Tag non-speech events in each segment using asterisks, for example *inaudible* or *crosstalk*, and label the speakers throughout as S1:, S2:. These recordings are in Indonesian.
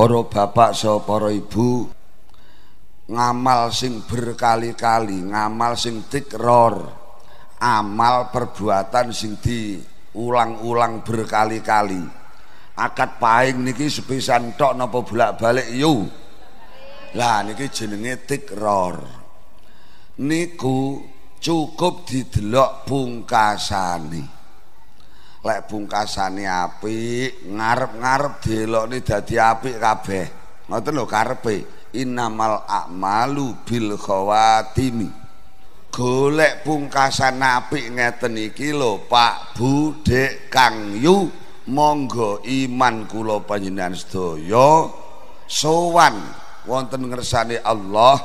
S1: para bapak saha para ibu ngamal sing berkali-kali ngamal sing tikror amal perbuatan sing diulang-ulang berkali-kali akad pahing niki sepisan tok napa bolak-balik yo lah niki jenenge tikror niku cukup didelok pungkasane nih lek bungkasane apik ngarep-ngarep dielokne dadi apik kabeh ngoten lho karepe innamal a'malu bil khawatim golek bungkasan apik ngeten iki lho Pak Bu Dek Kang monggo iman kula panjenengan sedaya sowan wonten ngersane Allah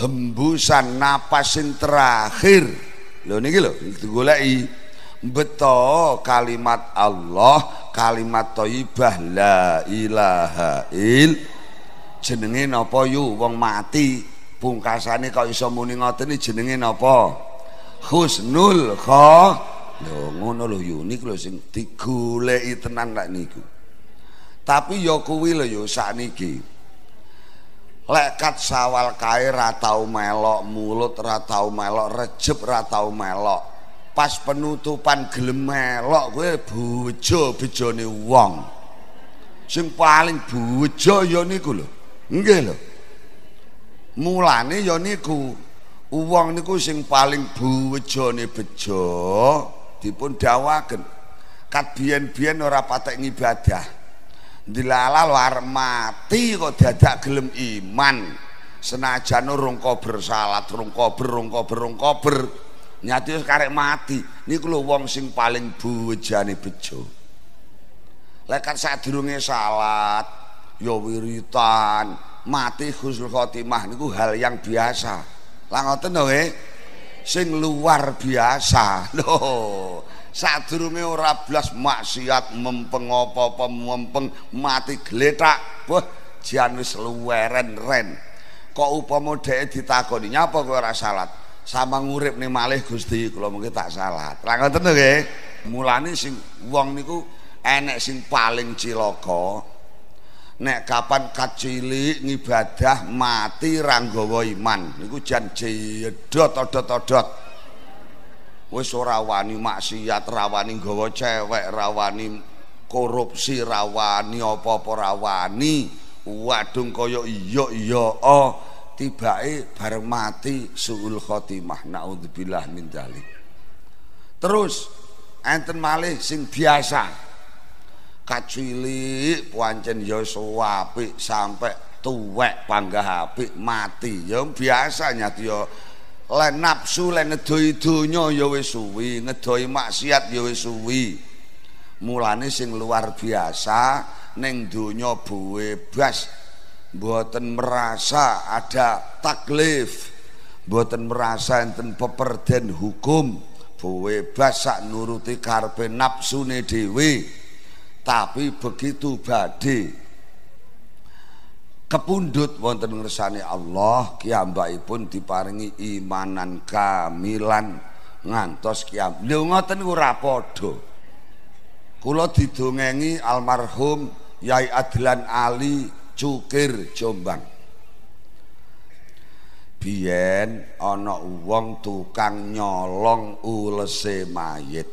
S1: hembusan napas sing terakhir lho niki lho digoleki Betul kalimat Allah kalimat thayyibah la ilaha il jenenge napa yu wong mati pungkasane kok iso muni ngoten jenenge napa husnul khatimah lho ngono lho yo niku lho sing digoleki tenan lek niku tapi ya kuwi lho yo sakniki sawal kae ra tau melok mulut ra tau melok rejeb ra tau melok pas penutupan glemelok gue bujo bejone wong sing paling bujo ya niku lo, enggak lo, mulane ya niku uang niku sing paling nih bejo dipun dawaken kat biyen bian ora patek ngibadah dilala luar mati kok dadak gelem iman senajan rungko bersalat rungko ber rungko ber rungko ber, rung kober, nyati karek mati ini lho wong sing paling bujani bejo lek saat kan sadurunge salat ya wiritan mati husnul khotimah niku hal yang biasa lah eh? sing luar biasa saat *laughs* sadurunge ora blas maksiat mempeng apa-apa mempeng mati gletak wah jan luweren ren kok upama dhek ditakoni apa kowe ora salat sama ngurip nih malih gusti kalau mungkin tak salah terang ngerti nih ya mulani sing wong niku enek sing paling ciloko nek kapan kacili ngibadah mati ranggawa iman niku jan jedot odot odot wis ora wani maksiat rawani gawa cewek rawani korupsi rawani apa-apa rawani wadung kaya iya iya oh tibae bareng mati suul khotimah naudzubillah min dzalik terus enten malih sing biasa kacili pancen ya apik sampe tuwek panggah apik mati ya biasanya nyati ya len nafsu len ngedoi donya ya wis suwi ngedoi maksiat ya wis suwi mulane sing luar biasa ning buwe bebas buatan merasa ada taklif buatan merasa enten peperden hukum buwe basa nuruti karpe nafsune dewi tapi begitu badi, kepundut wonten ngersane Allah pun diparingi imanan kamilan ngantos kiam lho ngoten ora padha kula didongengi almarhum Yai Adlan Ali Cukir Jombang. Biyen ana wong tukang nyolong ulese mayit.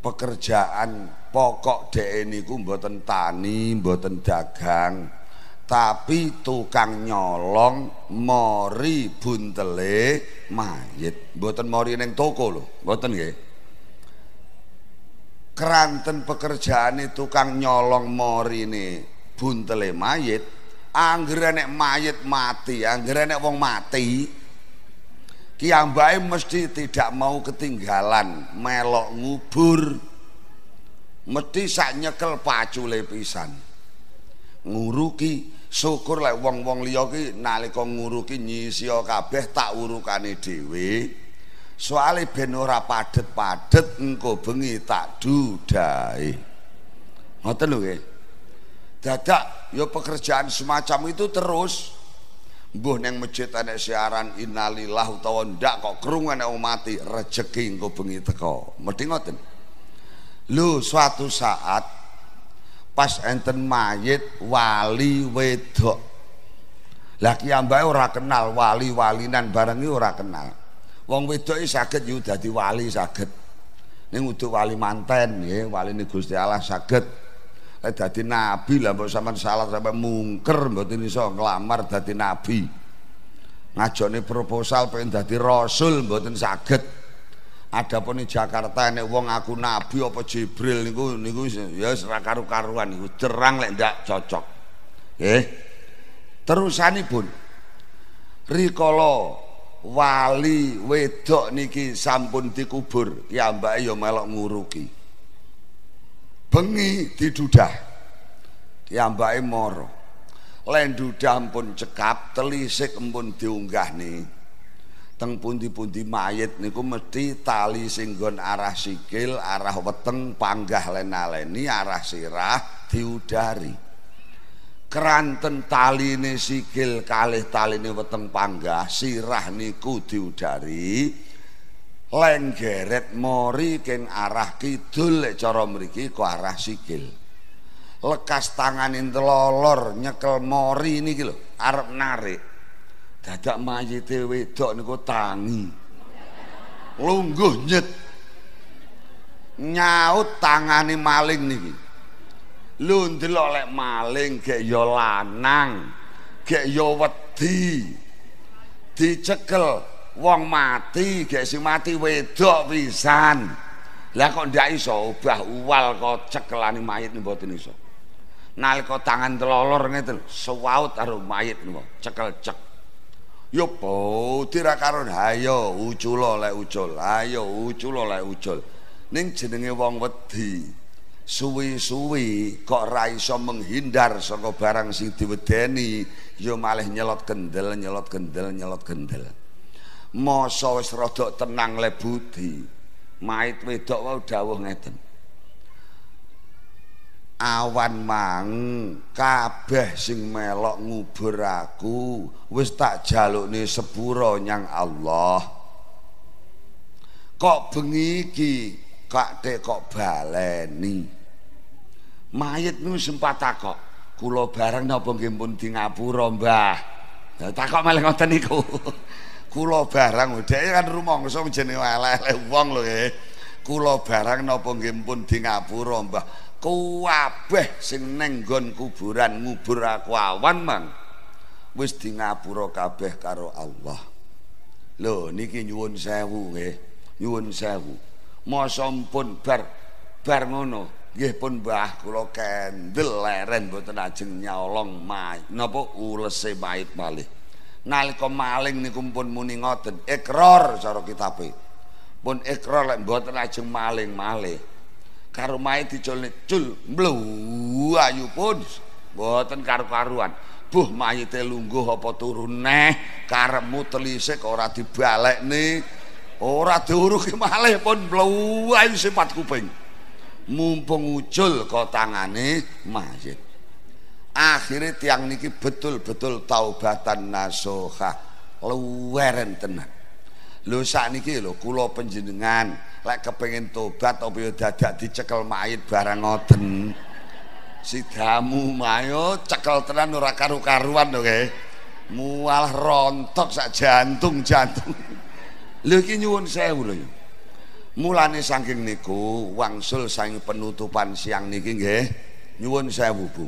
S1: Pekerjaan pokok dhek ku mboten tani, mboten dagang, tapi tukang nyolong mori buntele mayit mboten mori neng toko lho mboten nggih keranten itu tukang nyolong mori nih buntele mayit anggere nek mayit mati anggere nek wong mati kiambae mesti tidak mau ketinggalan melok ngubur mesti sak nyekel pacule pisan nguruki syukur lek wong-wong liya ki nalika nguruki nyisio kabeh tak urukane dhewe soale ben ora padet-padet engko bengi tak dudai, ngoten lho nggih dadak yo ya pekerjaan semacam itu terus Mbuh neng masjid ada siaran innalillah utawa ndak kok kerungan aku mati rezeki engko bengi teko. Mesti ngoten. Lu suatu saat pas enten mayit wali wedok. Lah kiambae ora kenal wali-walinan barengi ora kenal. Wong wedok iki saged yo ya dadi wali saged. Ning utuk wali manten nggih, niku Gusti Allah saged. Nek eh, dadi nabi lah mbok sampean salah sampe mungker mboten iso nglamar dadi nabi. Ngajone proposal pengen dadi rasul mboten saged. Adapun di Jakarta ini wong aku nabi apa Jibril niku niku ya wis ra karu-karuan niku derang lek ndak cocok. Nggih. Eh, Terusanipun rikala wali wedok niki sampun dikubur, ya mbake ya melok nguruki bengi didudah diambake moro len dudah pun cekap telisik pun diunggah nih teng pundi-pundi mayit niku mesti tali singgon arah sikil, arah weteng panggah lenaleni arah sirah diudari. Keranten taline sikil kalih nih weteng panggah sirah niku diudari lenggeret mori keng arah kidul lek cara mriki ku arah sikil lekas tangan telolor nyekel mori niki lho arep narik dadak mayite wedok niku tangi lungguh nyet nyaut tangane maling niki lu ndelok lek maling gek yo lanang gek yo wedi dicekel wong mati gak sing mati wedok pisan lah kok ndak iso ubah uwal kok cekelani mayit nih buat ini Nal nalika tangan telolor ngeten sewaut karo mayit nih cekel cek yo po tira karo hayo ucula ucul ayo ucula lek ucul ning jenenge wong wedi suwi-suwi kok ra iso menghindar saka barang sing diwedeni yo malah nyelot kendel nyelot kendel nyelot kendel masa wis rada tenang le budi mait wedok wae dawuh ngeten awan mang kabeh sing melok ngubur aku wis tak jalukne sepuro nyang Allah kok bengi iki dek kok baleni mayit nu sempat takok kulo bareng napa nggih pun di ngapura mbah takok malah ngoten niku *laughs* kula barang dheke kan rumangsa jenenge eleh-eleh wong lho nggih. Eh. Kula barang napa nggih pun di ngapura Mbah. Kuwabeh sing neng kuburan ngubur aku awan mang. Wis di ngapura kabeh karo Allah. Lho niki nyuwun sewu nggih. Eh. Nyuwun sewu. Masa pun bar bar ngono nggih pun Mbah kula kendel leren mboten ajeng nyolong mayit napa ulese mayit malih. nalika maling niku pun muni ngoten ikrar cara kitabe pun ikrar lek mboten ajeng maling malih karo mae diculne cul mlu ayu pun mboten karu-karuan buh mayite lungguh apa turu neh karemu telisik ora nih, ora diuruki malih pun mlu ayu sifat kuping mumpung ujul kotangane mayit akhirnya tiang niki betul-betul taubatan nasoha luweren tenan lu sak niki lho kula panjenengan lek kepengin tobat apa ya dadak dicekel mayit barang ngoten sidamu mayo cekel tenan ora karu-karuan lho okay? mual rontok sak jantung jantung lho iki nyuwun sewu lho ya mulane saking niku wangsul saking penutupan siang niki nggih nyuwun sewu bu.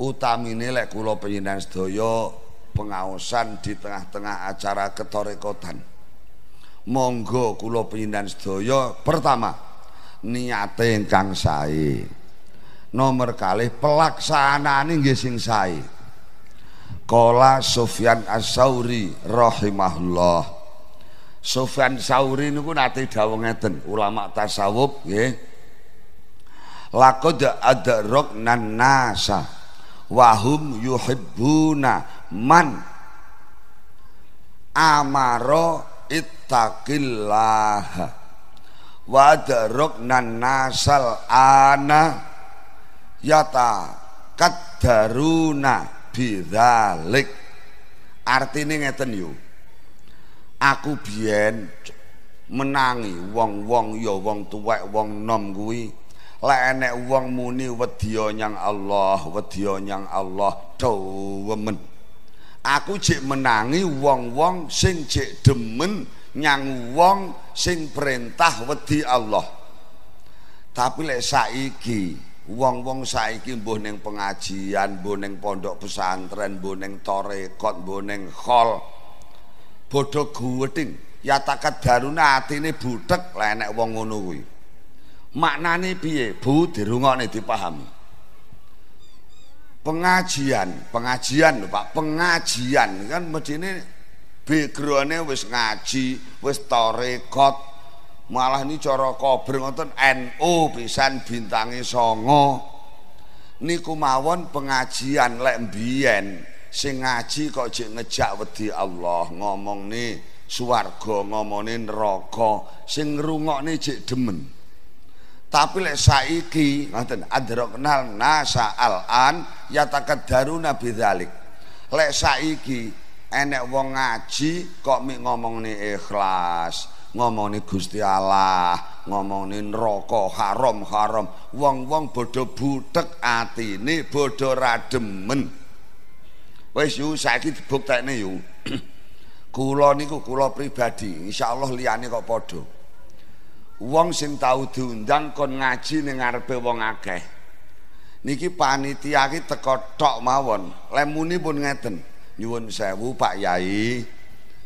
S1: utamine lek kula panjenengan sedaya pengaosan di tengah-tengah acara ketorekotan monggo kula panjenengan sedaya pertama niate ingkang sae nomor kali pelaksanaan nggih sing sae Kola Sufyan Asauri rahimahullah Sufyan Sauri niku nate dawuh ngeten ulama tasawuf nggih Lakod ada rok nan nasa wahum yuhibbuna man amaro ittaqillah wa darukna nasal ana yata kadaruna bidzalik artine ngeten yo aku biyen menangi wong-wong ya wong tuwek wong nom kuwi lek enek wong muni wedya nyang Allah wedya nyang Allah dowemen aku jek menangi wong-wong sing jek demen nyang wong sing perintah wedi Allah tapi lek saiki wong-wong saiki mbuh ning pengajian mbuh ning pondok pesantren mbuh ning torekot mbuh ning khol bodho ya takat daruna atine butek lek enek wong ngono maknane piye bu dirungokne dipahami pengajian pengajian lho Pak pengajian kan medine backgroundnya wis ngaji wis torekot malah ini cara kober ngoten NU pisan bintangi songo niku mawon pengajian lek mbiyen sing ngaji kok jek ngejak wedi Allah ngomong nih suwarga ngomongne neraka sing ngrungokne jek demen Tapi lek saiki ngoten adroknal nasa al-an yatakadaruna bidzalik. Lek saiki enek wong ngaji kok mik ngomongne ikhlas, ngomongne Gusti Allah, ngomongne neraka haram-haram. Wong-wong bodho butek atine, bodho rademen. Wis yu saiki dibuktekne yu. *clears throat* kula niku kula pribadi, insyaallah liyane kok padha wong sing tau diundang kon ngaji ning ngarepe wong akeh niki panitia iki teko tok mawon lemuni pun ngeten nyuwun sewu Pak Yai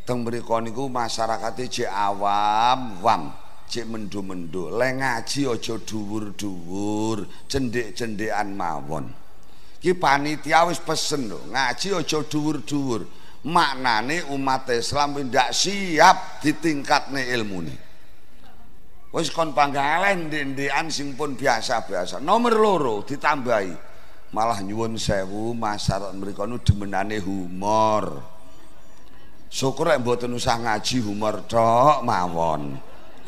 S1: teng mriku niku masyarakate jek awam wam jek mendu, mendu le ngaji aja dhuwur-dhuwur cendek cendhekan mawon Ki panitia wis pesen lho ngaji aja dhuwur-dhuwur maknane umat Islam ndak siap ditingkatne ilmune Wes kon panggalen di sing pun biasa-biasa nomor loro ditambahi malah nyuwun sewu masyarakat mereka nu demenane humor syukur lek mboten usah ngaji humor toh mawon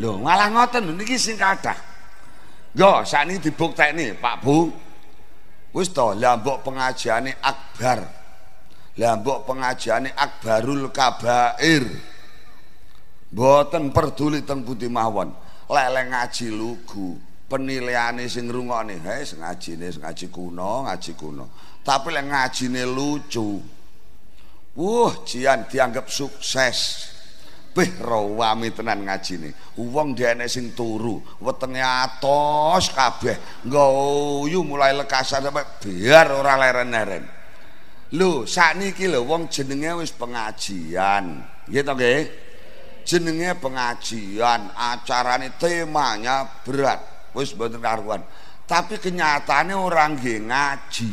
S1: lo malah ngoten niki sing kathah yo dibuktai nih Pak Bu wis to lembok pengajian pengajiane akbar lembok pengajian pengajiane akbarul kabair Boten peduli teng putih mawon leleng ngaji lugu penilaiane sing rungokne hae sing ngajine sing ngaji kuno ngaji kuno tapi leleng ngajine lucu wuh jian dianggap sukses beh rawami tenan ngajine wong dhekne sing turu wetenge atos kabeh nggoyu mulai lekasan sampe biar ora leren-leren lho sakniki lho wong jenenge wis pengajian nggih to nggih jenenge pengajian acarane temanya berat wis mboten karuan tapi kenyataannya orang nggih ngaji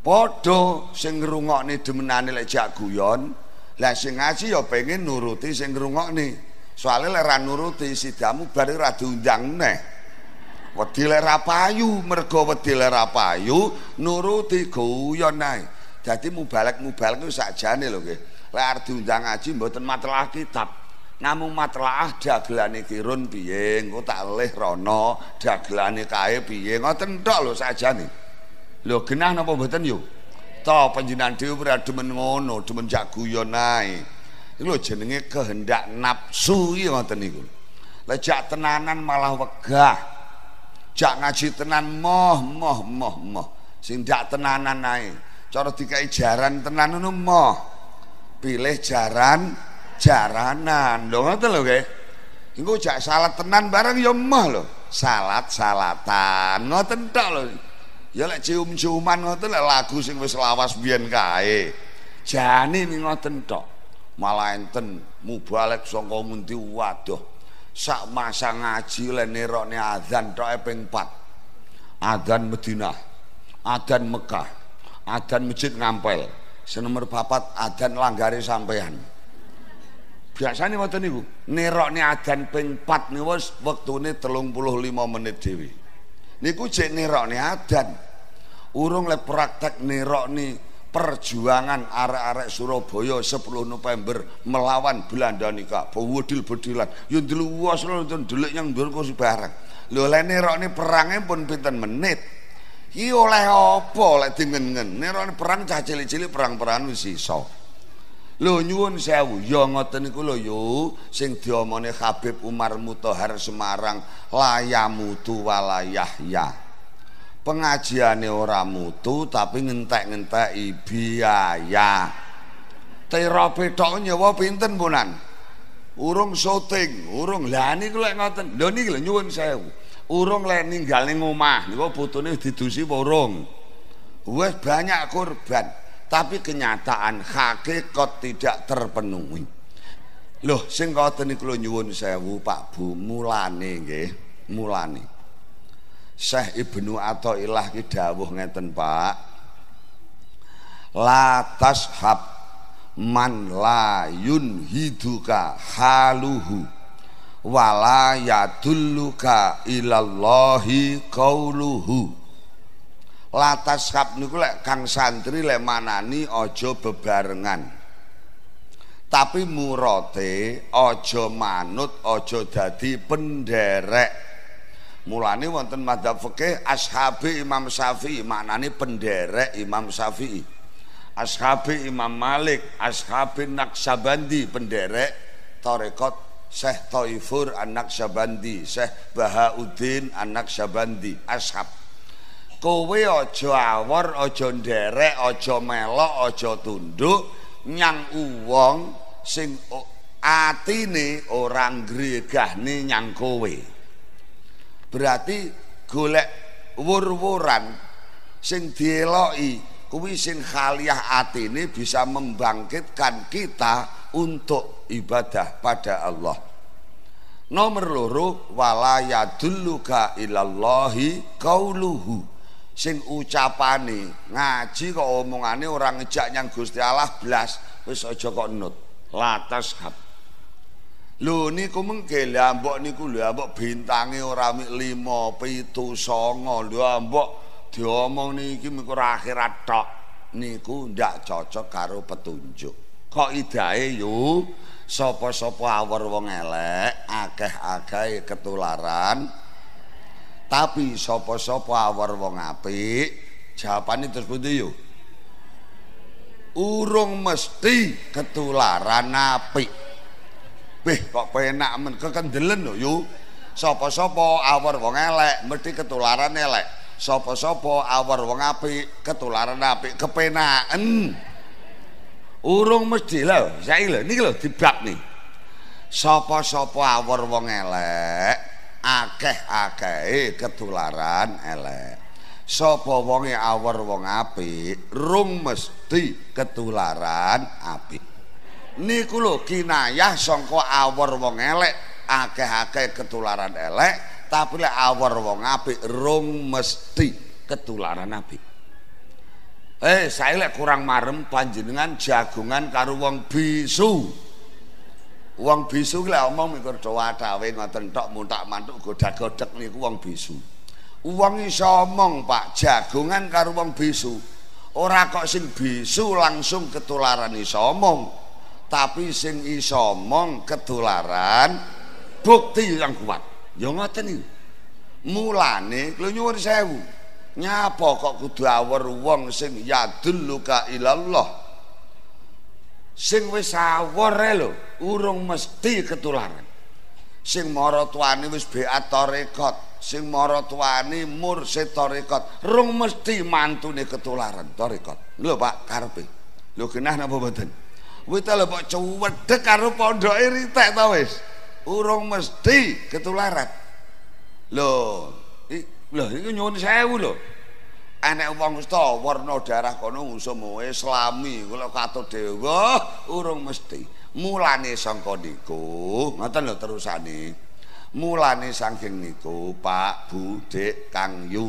S1: padha sing ngrungokne demenane lek jak guyon lah sing ngaji ya pengen nuruti sing ngrungokne soalnya lek ora nuruti sidamu bare ora diundang neh wedi lek ora payu mergo wedi lek ora payu nuruti guyon ae dadi mubalek-mubalek ku sakjane lho nggih Lek diundang ngaji mboten matelah kitab. Namung matelaah dagelane kirun piye, engko tak leh rono, dagelane kae piye. Ngoten tok lho sajane. Lho genah napa mboten yo? Ta panjenengan dhewe ora demen ngono, demen jak guyon ae. Iku lho jenenge kehendak nafsu iki ngoten niku. Lek jak tenanan malah wegah. Jak ngaji tenan moh moh moh moh. Sing dak tenanan ae. Cara dikai jaran tenan ngono moh pilih jaran jaranan dong ngoten loh, nggih engko jak salat tenan bareng ya mah lho salat salatan ngoten tok lho ya lek cium-ciuman ngoten lek lagu sing wis lawas biyen kae jane ngoten tok malah enten mubalek saka ngendi waduh sak masa ngaji le nerokne azan tok ping 4 azan Madinah azan Mekah azan masjid ngampel senomor papat adan langgari sampean biasanya waktu niku nerok nih adan ping pat nih wes waktu ini telung puluh lima menit dewi ku cek nerok nih adan urung le praktek nerok nih perjuangan arek-arek Surabaya 10 November melawan Belanda nikah bewudil bedilan yang dulu luas lo delik yang dulu bareng lo lainnya rok ini perangnya pun pinten menit iki oleh apa lek dingen-ngen nek perang cah cilik-cilik perang-perang wis iso lho nyuwun sewu ya ngoten iku lho yo sing diomone Habib Umar mutohar Semarang layamutu walayahya pengajiane ora mutu tapi ngentek-ngentek biaya tira pethok nyewa pinten punan urung syuting urung lah niku lek ngoten lho niki lho nyuwun sewu urung le ninggal ning omah niku putune didusi apa urung wis banyak korban tapi kenyataan hakikat tidak terpenuhi loh sing ngoten niku kula nyuwun sewu Pak Bu mulane nggih mulane Syekh Ibnu Athaillah ki dawuh ngeten Pak Latas tashab man la yunhiduka haluhu wala yadulluka ilallahi qauluhu latas kap niku lek kang santri lek manani aja bebarengan tapi murote aja manut aja dadi penderek mulane wonten madhab fikih ashabi Imam Syafi'i maknane penderek Imam Syafi'i ashabi Imam Malik ashabi Naksabandi penderek tarekat Syekh Taifur anak Syabandi Syekh Bahauddin anak Syabandi ashab kowe aja awor aja nderek aja melok aja tunduk nyang uwong sing atine orang gregah nih nyang kowe berarti golek wur-wuran sing dieloki kuwi sing khaliah atine bisa membangkitkan kita untuk ibadah pada Allah nomor loro walaya duluka ilallahi kauluhu sing ucapane ngaji kok omongane orang ngejak nyang Gusti Allah blas wis aja kok nut latas hab lho niku mengke lha mbok niku lha mbok bintange ora mik 5 7 9 lha mbok diomong niki miku akhirat tok niku ndak cocok karo petunjuk kaidahe yo sapa-sapa awer wong elek akeh-akeh ketularan tapi sapa-sapa awer wong apik jawabane terus pundi yo urung mesti ketularan apik Wih kok penak men kekendelen lho yo sapa-sapa awer wong elek mesti ketularan elek sapa-sapa awer wong apik ketularan apik kepenaken urung mesti lho saiki lho niki lho dibab ni sapa-sapa awor wong elek akeh akeh ketularan elek sapa wonge awor wong apik rung mesti ketularan apik niku lho kinayah sangka awor wong elek akeh-akeh ketularan elek tapi lek awor wong apik rung mesti ketularan apik Eh, saya lek kurang marem panjenengan jagungan karo wong bisu. Wong bisu ki lek omong mikir do atawe ngoten tok muntak mantuk godak-godek niku wong bisu. Wong iso omong Pak jagungan karo wong bisu. Ora kok sing bisu langsung ketularan iso omong. Tapi sing iso omong ketularan bukti yang kuat. Yo ngoten iki. Mulane kula nyuwun sewu. nyapa kok kudu awer wong sing yadulluka ilallah sing wis awore lho urung mesti ketularan sing mara tuane wis beat tarekat sing mara tuane mursid tarekat rung mesti mantune ketularan tarekat lho Pak karepe lho genah napa mboten wita lho kok cuwedhek karo pondoke ritek ta wis urung mesti ketularan lho lho iku nyuwun sewu lho enek wong sto warna darah kono ngusum wae slami kula katut dewa urung mesti mulane sangka niku ngoten lho terusane mulane saking niku Pak Bu Dik Kang Yu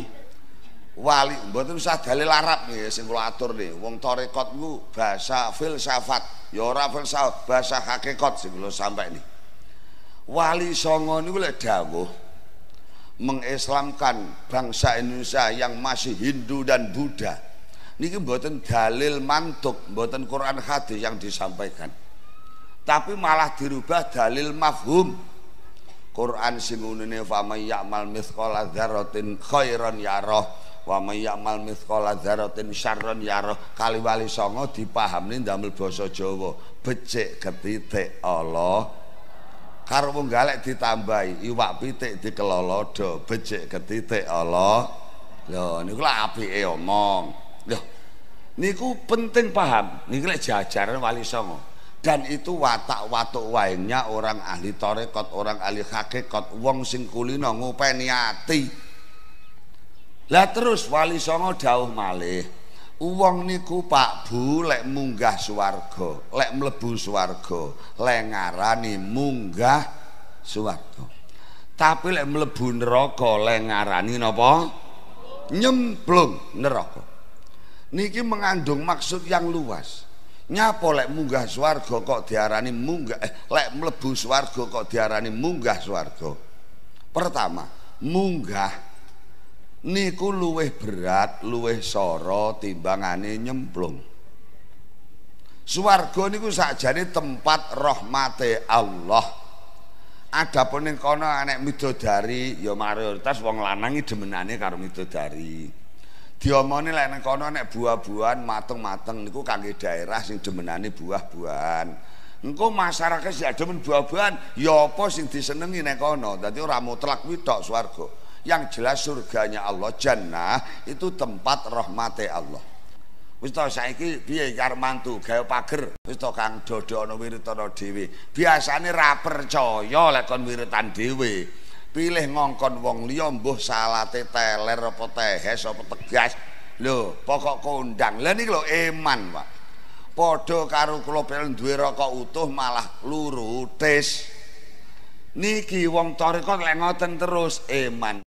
S1: wali mboten usah dalil Arab nggih sing kula atur nggih wong tarekat niku bahasa filsafat ya ora filsafat bahasa hakikat sing kula nih, wali songo niku lek dawuh mengislamkan bangsa Indonesia yang masih Hindu dan Buddha niki buatan dalil mantuk buatan Quran hadis yang disampaikan tapi malah dirubah dalil mafhum Quran sing unene fa may ya'mal mithqala dzarratin khairan yarah wa may ya'mal mithqala dzarratin syarran yarah kali wali songo dipahamne ndamel basa Jawa becik ketitik Allah karo wong galek ditambahi iwak pitik dikelolodo becik ketitik Allah lho niku lak apike omong lho niku penting paham niku lek jajaran wali songo dan itu watak-watuk waingnya orang ahli torekot orang ahli hakikat wong sing kulino ngupeni ati lah terus wali songo dawuh malih Uang niku Pak Bu lek munggah suwargo, lek mlebu suwargo, lek ngarani munggah suwargo. Tapi lek mlebu neraka lek ngarani napa? Nyemplung neraka. Niki mengandung maksud yang luas. Nyapa lek munggah suwargo kok diarani munggah eh, lek mlebu suwargo kok diarani munggah suwargo. Pertama, munggah niku luwih berat, luwih soro timbangane nyemplung. Suwargo niku sakjane tempat rahmate Allah. Adapun ning kono anek midodari ya mayoritas wong lanang demenane karo midodari. Diomone lek ning kono nek buah-buahan mateng-mateng niku kangge daerah sing demenane buah-buahan. engko masyarakat sing demen buah-buahan ya apa sing disenengi nek kono dadi ora mutlak kuwi tok swarga yang jelas surganya Allah jannah itu tempat rahmate Allah. Wis to saiki piye karmantu gawe pager. Wis Kang Dodo ana wiritana dhewe. Biasane ra percaya lek kon wiritan dhewe. Pilih ngongkon wong liya mbuh salate teler apa tehes apa tegas. Lho, pokok kondang. Lah niki lho iman, Pak. podo karu kula duwe rokok utuh malah luru tes niki wong tarekat lek ngoten terus Eman